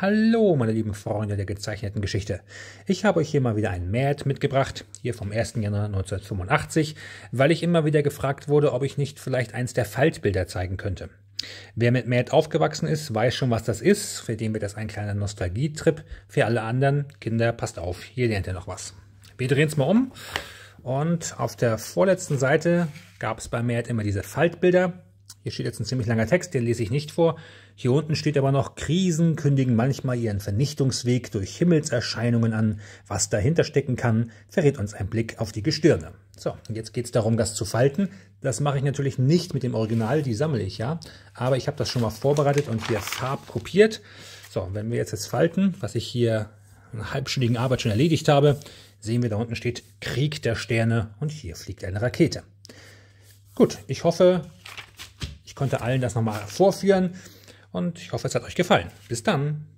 Hallo, meine lieben Freunde der gezeichneten Geschichte. Ich habe euch hier mal wieder ein Mad mitgebracht, hier vom 1. Januar 1985, weil ich immer wieder gefragt wurde, ob ich nicht vielleicht eins der Faltbilder zeigen könnte. Wer mit Mad aufgewachsen ist, weiß schon, was das ist. Für den wird das ein kleiner Nostalgietrip. Für alle anderen, Kinder, passt auf, hier lernt ihr noch was. Wir drehen es mal um. Und auf der vorletzten Seite gab es bei Mad immer diese Faltbilder. Hier steht jetzt ein ziemlich langer Text, den lese ich nicht vor. Hier unten steht aber noch, Krisen kündigen manchmal ihren Vernichtungsweg durch Himmelserscheinungen an. Was dahinter stecken kann, verrät uns ein Blick auf die Gestirne. So, und jetzt geht es darum, das zu falten. Das mache ich natürlich nicht mit dem Original, die sammle ich ja. Aber ich habe das schon mal vorbereitet und hier farb kopiert. So, wenn wir jetzt das falten, was ich hier einer halbstündigen Arbeit schon erledigt habe, sehen wir, da unten steht Krieg der Sterne und hier fliegt eine Rakete. Gut, ich hoffe, konnte allen das nochmal vorführen und ich hoffe, es hat euch gefallen. Bis dann!